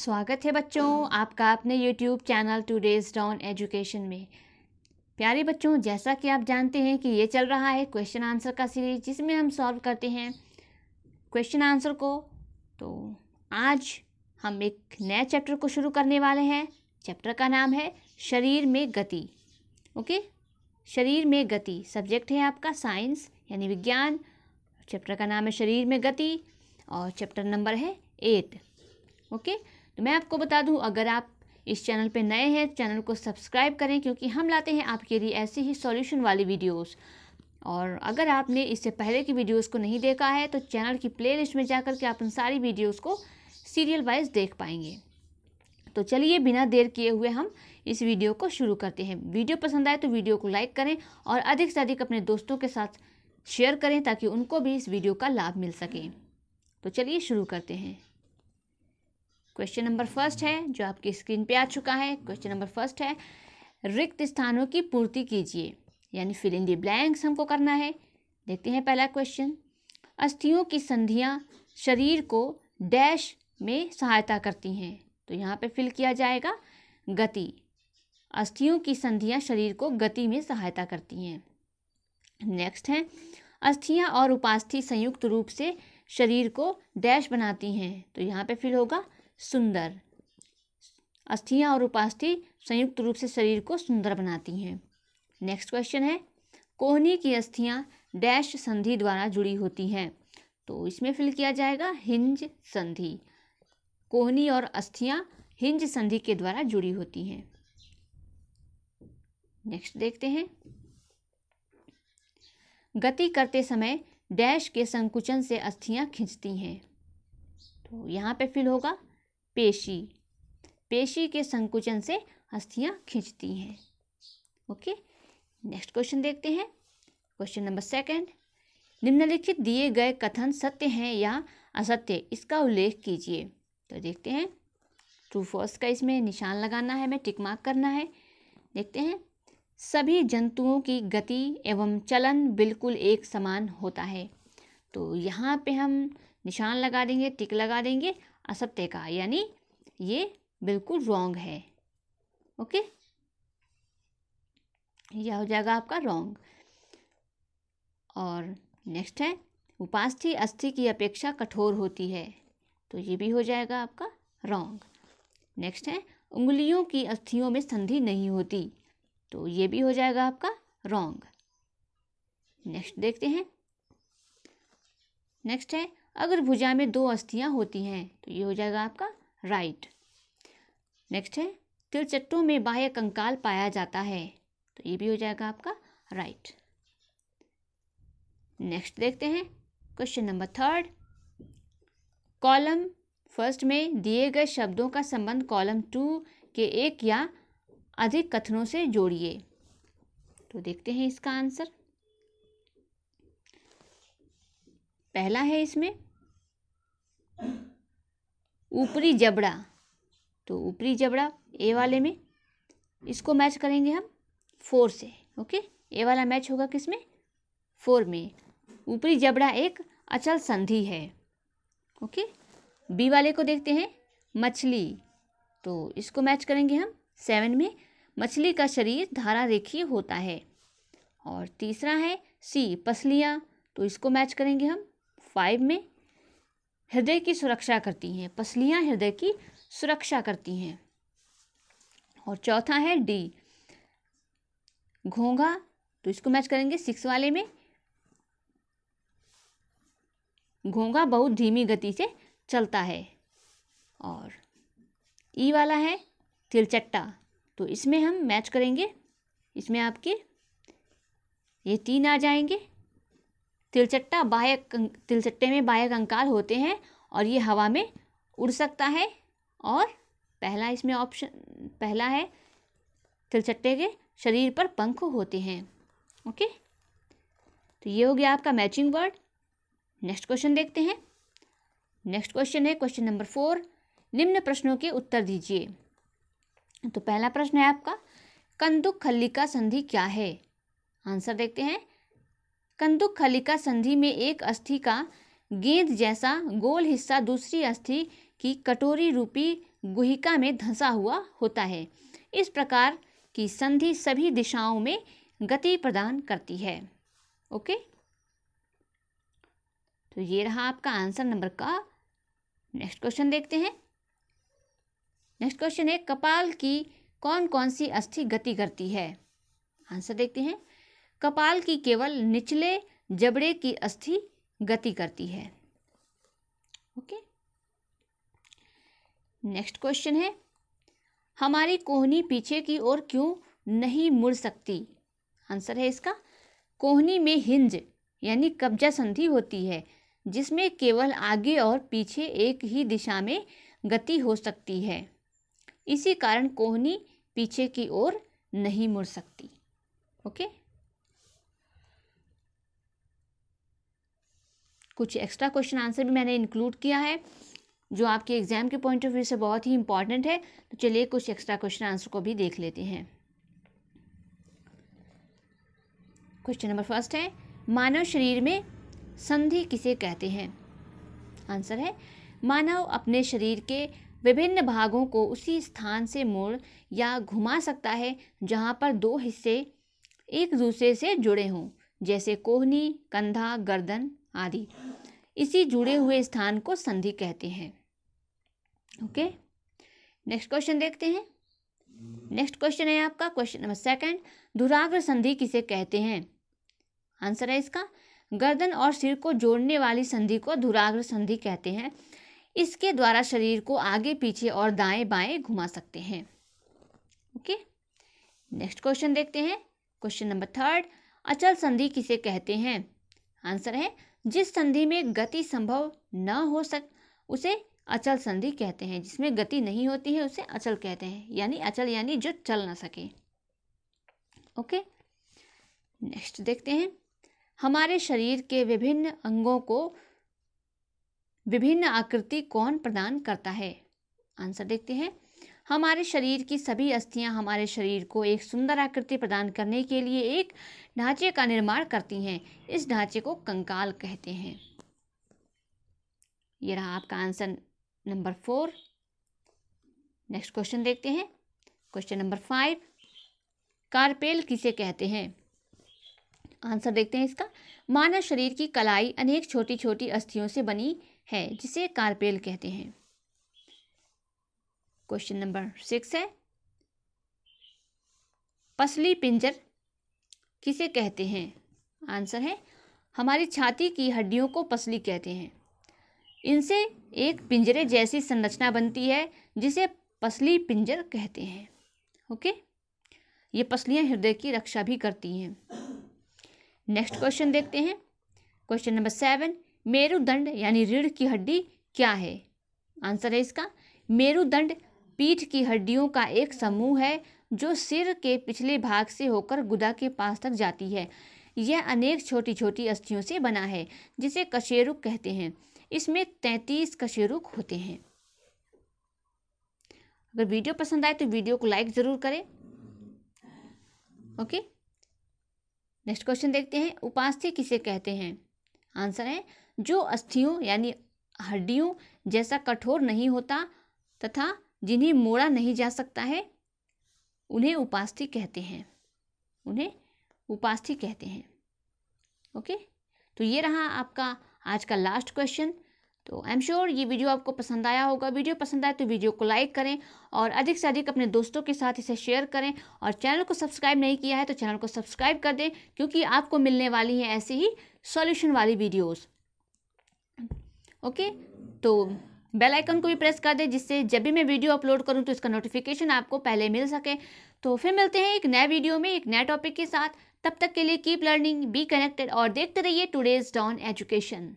स्वागत है बच्चों आपका अपने YouTube channel today's down education में प्यारे बच्चों जैसा कि आप जानते हैं कि ये चल रहा है क्वेश्चन आंसर का सीरीज जिसमें हम सॉल्व करते हैं क्वेश्चन आंसर को तो आज हम एक नए चैप्टर को शुरू करने वाले हैं चैप्टर का नाम है शरीर में गति ओके शरीर में गति सब्जेक्ट है आपका साइंस यानी विज्ञान चैप्टर का नाम है शरीर में गति और चैप्टर नंबर है एट ओके okay? तो मैं आपको बता दूं अगर आप इस चैनल पे नए हैं चैनल को सब्सक्राइब करें क्योंकि हम लाते हैं आपके लिए ऐसे ही सॉल्यूशन वाली वीडियोस और अगर आपने इससे पहले की वीडियोस को नहीं देखा है तो चैनल की प्लेलिस्ट में जाकर के आप उन सारी वीडियोस को सीरियल वाइज देख पाएंगे तो चलिए बिना देर किए हुए हम इस वीडियो को शुरू करते हैं वीडियो पसंद आए तो वीडियो को लाइक करें और अधिक से अधिक अपने दोस्तों के साथ शेयर करें ताकि उनको भी इस वीडियो का लाभ मिल सके तो चलिए शुरू करते हैं क्वेश्चन नंबर फर्स्ट है जो आपकी स्क्रीन पे आ चुका है क्वेश्चन नंबर फर्स्ट है रिक्त स्थानों की पूर्ति कीजिए यानी फिल इन दी ब्लैंक्स हमको करना है देखते हैं पहला क्वेश्चन अस्थियों की संधियाँ शरीर को डैश में सहायता करती हैं तो यहाँ पे फिल किया जाएगा गति अस्थियों की संधियाँ शरीर को गति में सहायता करती हैं नेक्स्ट है अस्थियाँ और उपास्थि संयुक्त रूप से शरीर को डैश बनाती हैं तो यहाँ पे फिल होगा सुंदर अस्थियाँ और उपास्थि संयुक्त रूप से शरीर को सुंदर बनाती हैं नेक्स्ट क्वेश्चन है कोहनी की अस्थियाँ डैश संधि द्वारा जुड़ी होती हैं तो इसमें फिल किया जाएगा हिंज संधि कोहनी और अस्थियाँ हिंज संधि के द्वारा जुड़ी होती हैं नेक्स्ट देखते हैं गति करते समय डैश के संकुचन से अस्थियाँ खींचती हैं तो यहाँ पे फिल होगा पेशी पेशी के संकुचन से अस्थियां खींचती हैं ओके नेक्स्ट क्वेश्चन देखते हैं क्वेश्चन नंबर सेकंड निम्नलिखित दिए गए कथन सत्य हैं या असत्य इसका उल्लेख कीजिए तो देखते हैं ट्रू फॉल्स का इसमें निशान लगाना है हमें टिक मार्क करना है देखते हैं सभी जंतुओं की गति एवं चलन बिल्कुल एक समान होता है तो यहाँ पे हम निशान लगा देंगे टिक लगा देंगे असत्य का यानी ये बिल्कुल रॉन्ग है ओके यह हो जाएगा आपका रॉन्ग और नेक्स्ट है उपास्थि अस्थि की अपेक्षा कठोर होती है तो ये भी हो जाएगा आपका रॉन्ग नेक्स्ट है उंगलियों की अस्थियों में संधि नहीं होती तो ये भी हो जाएगा आपका रॉन्ग नेक्स्ट देखते हैं नेक्स्ट है अगर भुजा में दो अस्थियाँ होती हैं तो ये हो जाएगा आपका राइट नेक्स्ट है तिलचट्टों में बाह्य कंकाल पाया जाता है तो ये भी हो जाएगा आपका राइट नेक्स्ट देखते हैं question number third column first में दिए गए शब्दों का संबंध कॉलम टू के एक या अधिक कथनों से जोड़िए तो देखते हैं इसका आंसर पहला है इसमें ऊपरी जबड़ा तो ऊपरी जबड़ा ए वाले में इसको मैच करेंगे हम फोर से ओके ए वाला मैच होगा किस में फोर में ऊपरी जबड़ा एक अचल संधि है ओके बी वाले को देखते हैं मछली तो इसको मैच करेंगे हम सेवन में मछली का शरीर धारा रेखीय होता है और तीसरा है सी पसलियाँ तो इसको मैच करेंगे हम फाइव में हृदय की सुरक्षा करती हैं पसलियाँ हृदय की सुरक्षा करती हैं और चौथा है डी घोंघा तो इसको मैच करेंगे सिक्स वाले में घोंघा बहुत धीमी गति से चलता है और ई e वाला है तिलचट्टा तो इसमें हम मैच करेंगे इसमें आपके ये तीन आ जाएंगे तिलचट्टा बाह्य तिलचट्टे में बाह्य कंकाल होते हैं और ये हवा में उड़ सकता है और पहला इसमें ऑप्शन पहला है तिलचट्टे के शरीर पर पंख होते हैं ओके तो ये हो गया आपका मैचिंग वर्ड नेक्स्ट क्वेश्चन देखते हैं नेक्स्ट क्वेश्चन है क्वेश्चन नंबर फोर निम्न प्रश्नों के उत्तर दीजिए तो पहला प्रश्न है आपका कंदुक खल्ली का संधि क्या है आंसर देखते हैं कंदुक खलिका संधि में एक अस्थि का गेंद जैसा गोल हिस्सा दूसरी अस्थि की कटोरी रूपी गुहिका में धंसा हुआ होता है इस प्रकार की संधि सभी दिशाओं में गति प्रदान करती है ओके तो ये रहा आपका आंसर नंबर का नेक्स्ट क्वेश्चन देखते हैं नेक्स्ट क्वेश्चन है कपाल की कौन कौन सी अस्थि गति करती है आंसर देखते हैं कपाल की केवल निचले जबड़े की अस्थि गति करती है ओके नेक्स्ट क्वेश्चन है हमारी कोहनी पीछे की ओर क्यों नहीं मुड़ सकती आंसर है इसका कोहनी में हिंज यानी कब्जा संधि होती है जिसमें केवल आगे और पीछे एक ही दिशा में गति हो सकती है इसी कारण कोहनी पीछे की ओर नहीं मुड़ सकती ओके okay? कुछ एक्स्ट्रा क्वेश्चन आंसर भी मैंने इंक्लूड किया है जो आपके एग्ज़ाम के पॉइंट ऑफ व्यू से बहुत ही इंपॉर्टेंट है तो चलिए कुछ एक्स्ट्रा क्वेश्चन आंसर को भी देख लेते हैं क्वेश्चन नंबर फर्स्ट है मानव शरीर में संधि किसे कहते हैं आंसर है मानव अपने शरीर के विभिन्न भागों को उसी स्थान से मोड़ या घुमा सकता है जहाँ पर दो हिस्से एक दूसरे से जुड़े हों जैसे कोहनी कंधा गर्दन आदि इसी जुड़े हुए स्थान को संधि कहते हैं ओके नेक्स्ट क्वेश्चन देखते हैं नेक्स्ट क्वेश्चन है आपका क्वेश्चन नंबर सेकंड दुराग्र संधि किसे कहते हैं आंसर है इसका गर्दन और सिर को जोड़ने वाली संधि को दुराग्र संधि कहते हैं इसके द्वारा शरीर को आगे पीछे और दाएं बाएं घुमा सकते हैं ओके नेक्स्ट क्वेश्चन देखते हैं क्वेश्चन नंबर थर्ड अचल संधि किसे कहते हैं आंसर है जिस संधि में गति संभव न हो सक उसे अचल संधि कहते हैं जिसमें गति नहीं होती है उसे अचल कहते हैं यानी अचल यानी जो चल ना सके ओके नेक्स्ट देखते हैं हमारे शरीर के विभिन्न अंगों को विभिन्न आकृति कौन प्रदान करता है आंसर देखते हैं हमारे शरीर की सभी अस्थियां हमारे शरीर को एक सुंदर आकृति प्रदान करने के लिए एक ढांचे का निर्माण करती हैं इस ढांचे को कंकाल कहते हैं ये रहा आपका answer number four next question देखते हैं क्वेश्चन नंबर फाइव कारपेल किसे कहते हैं आंसर देखते हैं इसका मानव शरीर की कलाई अनेक छोटी छोटी अस्थियों से बनी है जिसे कारपेल कहते हैं क्वेश्चन नंबर सिक्स है पसली पिंजर किसे कहते हैं आंसर है हमारी छाती की हड्डियों को पसली कहते हैं इनसे एक पिंजरे जैसी संरचना बनती है जिसे पसली पिंजर कहते हैं ओके ये पसलियां हृदय की रक्षा भी करती हैं नेक्स्ट क्वेश्चन देखते हैं क्वेश्चन नंबर सेवन मेरुदंड यानी रीढ़ की हड्डी क्या है आंसर है इसका मेरुदंड पीठ की हड्डियों का एक समूह है जो सिर के पिछले भाग से होकर गुदा के पास तक जाती है यह अनेक छोटी छोटी अस्थियों से बना है जिसे कशेरुक कहते हैं इसमें तैंतीस कशेरुक होते हैं अगर वीडियो पसंद आए तो वीडियो को लाइक ज़रूर करें ओके नेक्स्ट क्वेश्चन देखते हैं उपास्थि किसे कहते हैं आंसर है जो अस्थियों यानी हड्डियों जैसा कठोर नहीं होता तथा जिन्हें मोड़ा नहीं जा सकता है उन्हें उपास्थि कहते हैं उन्हें उपास्थि कहते हैं ओके तो ये रहा आपका आज का लास्ट क्वेश्चन तो आई एम श्योर ये वीडियो आपको पसंद आया होगा वीडियो पसंद आए तो वीडियो को लाइक करें और अधिक से अधिक अपने दोस्तों के साथ इसे शेयर करें और चैनल को सब्सक्राइब नहीं किया है तो चैनल को सब्सक्राइब कर दें क्योंकि आपको मिलने वाली हैं ऐसी ही सॉल्यूशन वाली वीडियोस ओके तो बेल आइकन को भी प्रेस कर दें जिससे जब भी मैं वीडियो अपलोड करूं तो इसका नोटिफिकेशन आपको पहले मिल सके तो फिर मिलते हैं एक नए वीडियो में एक नए टॉपिक के साथ तब तक के लिए कीप लर्निंग बी कनेक्टेड और देखते रहिए टुडेज डॉन एजुकेशन